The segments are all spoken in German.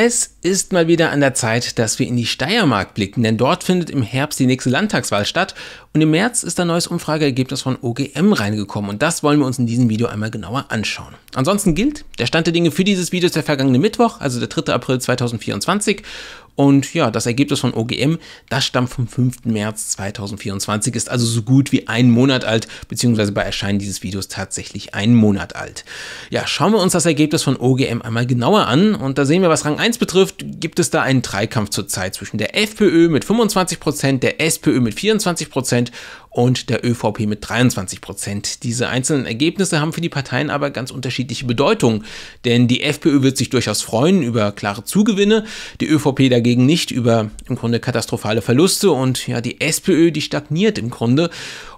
Es ist mal wieder an der Zeit, dass wir in die Steiermark blicken, denn dort findet im Herbst die nächste Landtagswahl statt und im März ist ein neues Umfrageergebnis von OGM reingekommen und das wollen wir uns in diesem Video einmal genauer anschauen. Ansonsten gilt, der Stand der Dinge für dieses Video ist der vergangene Mittwoch, also der 3. April 2024 und ja, das Ergebnis von OGM, das stammt vom 5. März 2024, ist also so gut wie einen Monat alt, beziehungsweise bei Erscheinen dieses Videos tatsächlich einen Monat alt. Ja, schauen wir uns das Ergebnis von OGM einmal genauer an und da sehen wir, was Rang 1 betrifft, gibt es da einen Dreikampf zurzeit zwischen der FPÖ mit 25%, der SPÖ mit 24% und der ÖVP mit 23 Prozent. Diese einzelnen Ergebnisse haben für die Parteien aber ganz unterschiedliche Bedeutung, denn die FPÖ wird sich durchaus freuen über klare Zugewinne, die ÖVP dagegen nicht über im Grunde katastrophale Verluste und ja, die SPÖ, die stagniert im Grunde.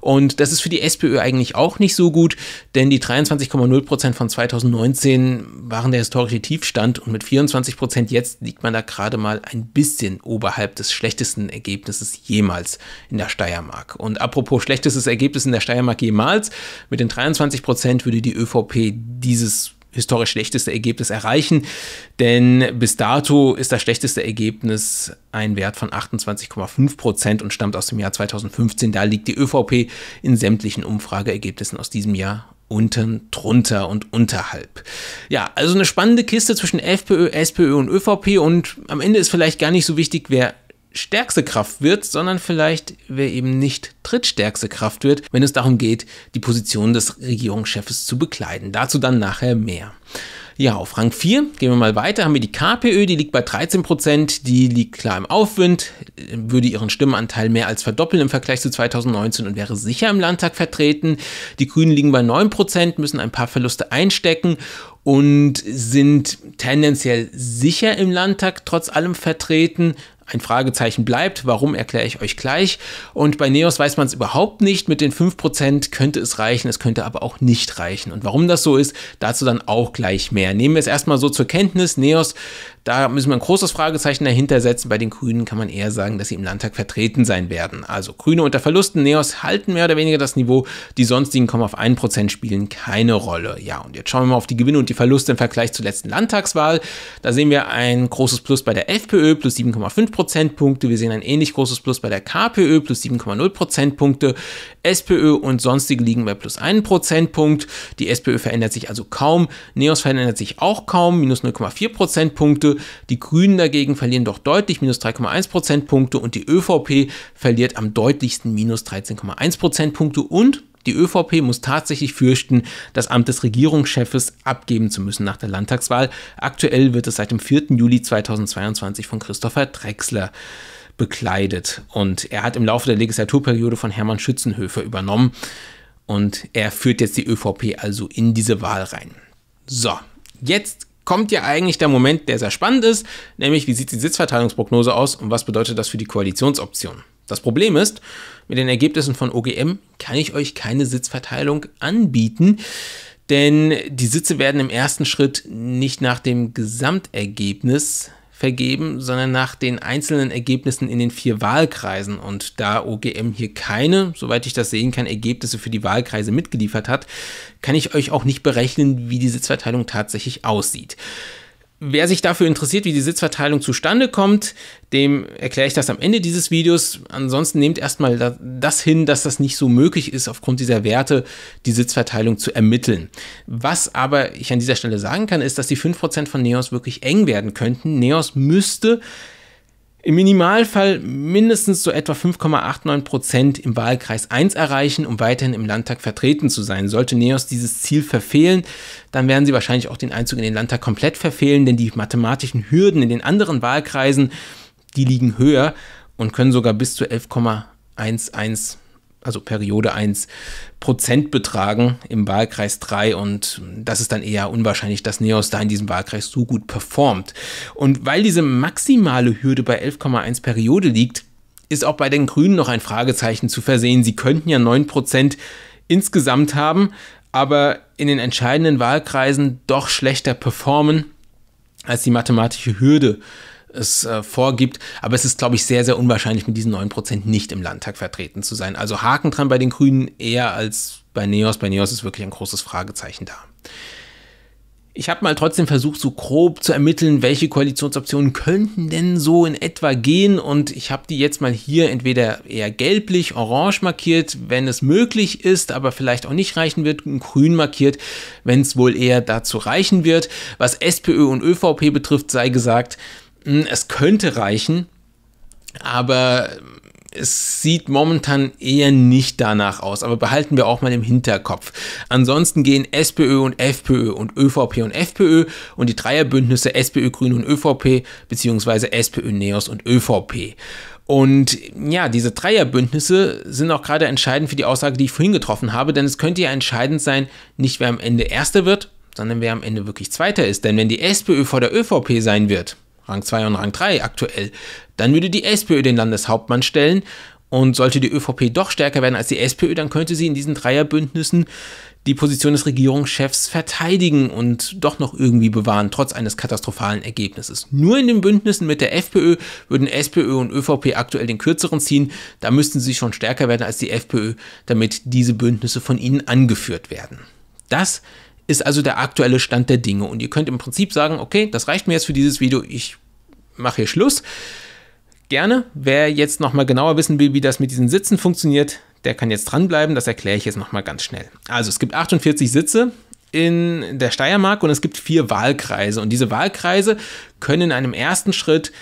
Und das ist für die SPÖ eigentlich auch nicht so gut, denn die 23,0 Prozent von 2019 waren der historische Tiefstand und mit 24 Prozent jetzt liegt man da gerade mal ein bisschen oberhalb des schlechtesten Ergebnisses jemals in der Steiermark. Und apropos apropos schlechtestes Ergebnis in der Steiermark jemals. Mit den 23 Prozent würde die ÖVP dieses historisch schlechteste Ergebnis erreichen, denn bis dato ist das schlechteste Ergebnis ein Wert von 28,5 Prozent und stammt aus dem Jahr 2015. Da liegt die ÖVP in sämtlichen Umfrageergebnissen aus diesem Jahr unten drunter und unterhalb. Ja, also eine spannende Kiste zwischen FPÖ, SPÖ und ÖVP und am Ende ist vielleicht gar nicht so wichtig, wer stärkste Kraft wird, sondern vielleicht, wer eben nicht drittstärkste Kraft wird, wenn es darum geht, die Position des Regierungschefs zu bekleiden. Dazu dann nachher mehr. Ja, auf Rang 4 gehen wir mal weiter, haben wir die KPÖ, die liegt bei 13%, die liegt klar im Aufwind, würde ihren Stimmenanteil mehr als verdoppeln im Vergleich zu 2019 und wäre sicher im Landtag vertreten. Die Grünen liegen bei 9%, müssen ein paar Verluste einstecken und sind tendenziell sicher im Landtag trotz allem vertreten, ein Fragezeichen bleibt. Warum erkläre ich euch gleich. Und bei Neos weiß man es überhaupt nicht. Mit den 5% könnte es reichen, es könnte aber auch nicht reichen. Und warum das so ist, dazu dann auch gleich mehr. Nehmen wir es erstmal so zur Kenntnis. Neos, da müssen wir ein großes Fragezeichen dahinter setzen. Bei den Grünen kann man eher sagen, dass sie im Landtag vertreten sein werden. Also Grüne unter Verlusten, Neos halten mehr oder weniger das Niveau. Die sonstigen kommen auf 1%, spielen keine Rolle. Ja, und jetzt schauen wir mal auf die Gewinne und die Verluste im Vergleich zur letzten Landtagswahl. Da sehen wir ein großes Plus bei der FPÖ, plus 7,5%. Prozentpunkte. Wir sehen ein ähnlich großes Plus bei der KPÖ, plus 7,0 Prozentpunkte. SPÖ und sonstige liegen bei plus 1 Prozentpunkt. Die SPÖ verändert sich also kaum. NEOS verändert sich auch kaum, minus 0,4 Prozentpunkte. Die Grünen dagegen verlieren doch deutlich, minus 3,1 Prozentpunkte. Und die ÖVP verliert am deutlichsten, minus 13,1 Prozentpunkte. Und die ÖVP muss tatsächlich fürchten, das Amt des Regierungschefes abgeben zu müssen nach der Landtagswahl. Aktuell wird es seit dem 4. Juli 2022 von Christopher Drexler bekleidet und er hat im Laufe der Legislaturperiode von Hermann Schützenhöfer übernommen und er führt jetzt die ÖVP also in diese Wahl rein. So, jetzt kommt ja eigentlich der Moment, der sehr spannend ist, nämlich wie sieht die Sitzverteilungsprognose aus und was bedeutet das für die Koalitionsoption? Das Problem ist, mit den Ergebnissen von OGM kann ich euch keine Sitzverteilung anbieten, denn die Sitze werden im ersten Schritt nicht nach dem Gesamtergebnis vergeben, sondern nach den einzelnen Ergebnissen in den vier Wahlkreisen. Und da OGM hier keine, soweit ich das sehen kann, Ergebnisse für die Wahlkreise mitgeliefert hat, kann ich euch auch nicht berechnen, wie die Sitzverteilung tatsächlich aussieht. Wer sich dafür interessiert, wie die Sitzverteilung zustande kommt, dem erkläre ich das am Ende dieses Videos. Ansonsten nehmt erstmal das hin, dass das nicht so möglich ist, aufgrund dieser Werte die Sitzverteilung zu ermitteln. Was aber ich an dieser Stelle sagen kann, ist, dass die 5% von NEOS wirklich eng werden könnten. NEOS müsste im Minimalfall mindestens so etwa 5,89 Prozent im Wahlkreis 1 erreichen, um weiterhin im Landtag vertreten zu sein. Sollte Neos dieses Ziel verfehlen, dann werden sie wahrscheinlich auch den Einzug in den Landtag komplett verfehlen, denn die mathematischen Hürden in den anderen Wahlkreisen, die liegen höher und können sogar bis zu 11,11 also Periode 1 Prozent betragen im Wahlkreis 3 und das ist dann eher unwahrscheinlich, dass Neos da in diesem Wahlkreis so gut performt. Und weil diese maximale Hürde bei 11,1 Periode liegt, ist auch bei den Grünen noch ein Fragezeichen zu versehen. Sie könnten ja 9 Prozent insgesamt haben, aber in den entscheidenden Wahlkreisen doch schlechter performen als die mathematische Hürde es äh, vorgibt. Aber es ist, glaube ich, sehr, sehr unwahrscheinlich, mit diesen 9% nicht im Landtag vertreten zu sein. Also Haken dran bei den Grünen eher als bei Neos. Bei Neos ist wirklich ein großes Fragezeichen da. Ich habe mal trotzdem versucht, so grob zu ermitteln, welche Koalitionsoptionen könnten denn so in etwa gehen. Und ich habe die jetzt mal hier entweder eher gelblich, orange markiert, wenn es möglich ist, aber vielleicht auch nicht reichen wird, und grün markiert, wenn es wohl eher dazu reichen wird. Was SPÖ und ÖVP betrifft, sei gesagt, hm, es könnte reichen, aber es sieht momentan eher nicht danach aus, aber behalten wir auch mal im Hinterkopf. Ansonsten gehen SPÖ und FPÖ und ÖVP und FPÖ und die Dreierbündnisse SPÖ, Grün und ÖVP beziehungsweise SPÖ, Neos und ÖVP. Und ja, diese Dreierbündnisse sind auch gerade entscheidend für die Aussage, die ich vorhin getroffen habe, denn es könnte ja entscheidend sein, nicht wer am Ende Erster wird, sondern wer am Ende wirklich Zweiter ist. Denn wenn die SPÖ vor der ÖVP sein wird, Rang 2 und Rang 3 aktuell, dann würde die SPÖ den Landeshauptmann stellen. Und sollte die ÖVP doch stärker werden als die SPÖ, dann könnte sie in diesen Dreierbündnissen die Position des Regierungschefs verteidigen und doch noch irgendwie bewahren, trotz eines katastrophalen Ergebnisses. Nur in den Bündnissen mit der FPÖ würden SPÖ und ÖVP aktuell den kürzeren ziehen. Da müssten sie schon stärker werden als die FPÖ, damit diese Bündnisse von ihnen angeführt werden. Das ist also der aktuelle Stand der Dinge. Und ihr könnt im Prinzip sagen, okay, das reicht mir jetzt für dieses Video, ich mache hier Schluss. Gerne, wer jetzt nochmal genauer wissen will, wie das mit diesen Sitzen funktioniert, der kann jetzt dranbleiben, das erkläre ich jetzt nochmal ganz schnell. Also es gibt 48 Sitze in der Steiermark und es gibt vier Wahlkreise. Und diese Wahlkreise können in einem ersten Schritt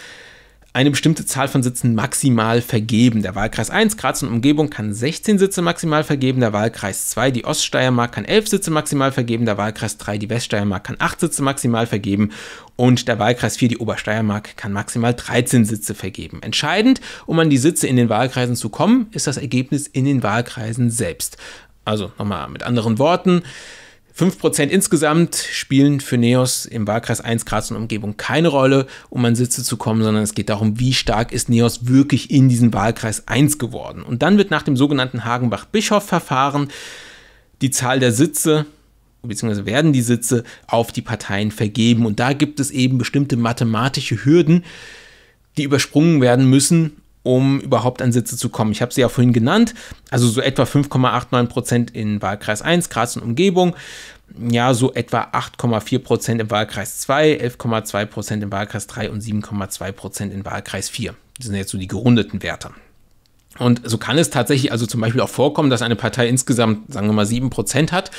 eine bestimmte Zahl von Sitzen maximal vergeben. Der Wahlkreis 1 Graz und Umgebung kann 16 Sitze maximal vergeben, der Wahlkreis 2 die Oststeiermark kann 11 Sitze maximal vergeben, der Wahlkreis 3 die Weststeiermark kann 8 Sitze maximal vergeben und der Wahlkreis 4 die Obersteiermark kann maximal 13 Sitze vergeben. Entscheidend, um an die Sitze in den Wahlkreisen zu kommen, ist das Ergebnis in den Wahlkreisen selbst. Also nochmal mit anderen Worten, 5% insgesamt spielen für Neos im Wahlkreis 1 Graz und Umgebung keine Rolle, um an Sitze zu kommen, sondern es geht darum, wie stark ist Neos wirklich in diesem Wahlkreis 1 geworden. Und dann wird nach dem sogenannten Hagenbach-Bischof-Verfahren die Zahl der Sitze beziehungsweise werden die Sitze auf die Parteien vergeben. Und da gibt es eben bestimmte mathematische Hürden, die übersprungen werden müssen, um überhaupt an Sitze zu kommen. Ich habe sie ja vorhin genannt, also so etwa 5,89 Prozent in Wahlkreis 1, Graz und Umgebung, ja, so etwa 8,4 Prozent im Wahlkreis 2, 11,2 Prozent im Wahlkreis 3 und 7,2 Prozent im Wahlkreis 4. Das sind jetzt so die gerundeten Werte. Und so kann es tatsächlich also zum Beispiel auch vorkommen, dass eine Partei insgesamt, sagen wir mal, 7 Prozent hat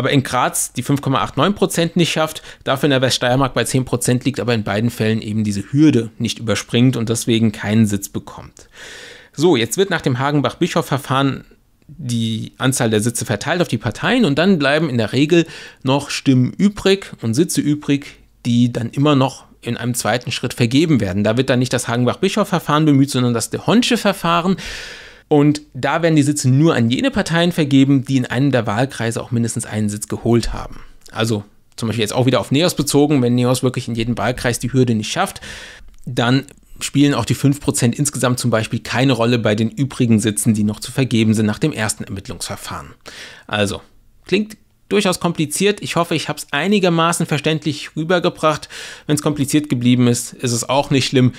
aber in Graz die 5,89 Prozent nicht schafft, dafür in der Weststeiermark bei 10 Prozent liegt, aber in beiden Fällen eben diese Hürde nicht überspringt und deswegen keinen Sitz bekommt. So, jetzt wird nach dem Hagenbach-Bischof-Verfahren die Anzahl der Sitze verteilt auf die Parteien und dann bleiben in der Regel noch Stimmen übrig und Sitze übrig, die dann immer noch in einem zweiten Schritt vergeben werden. Da wird dann nicht das Hagenbach-Bischof-Verfahren bemüht, sondern das De Honsche-Verfahren. verfahren und da werden die Sitze nur an jene Parteien vergeben, die in einem der Wahlkreise auch mindestens einen Sitz geholt haben. Also zum Beispiel jetzt auch wieder auf Neos bezogen, wenn Neos wirklich in jedem Wahlkreis die Hürde nicht schafft, dann spielen auch die 5% insgesamt zum Beispiel keine Rolle bei den übrigen Sitzen, die noch zu vergeben sind nach dem ersten Ermittlungsverfahren. Also, klingt durchaus kompliziert. Ich hoffe, ich habe es einigermaßen verständlich rübergebracht. Wenn es kompliziert geblieben ist, ist es auch nicht schlimm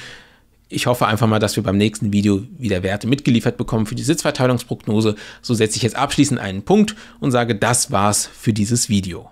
ich hoffe einfach mal, dass wir beim nächsten Video wieder Werte mitgeliefert bekommen für die Sitzverteilungsprognose. So setze ich jetzt abschließend einen Punkt und sage, das war's für dieses Video.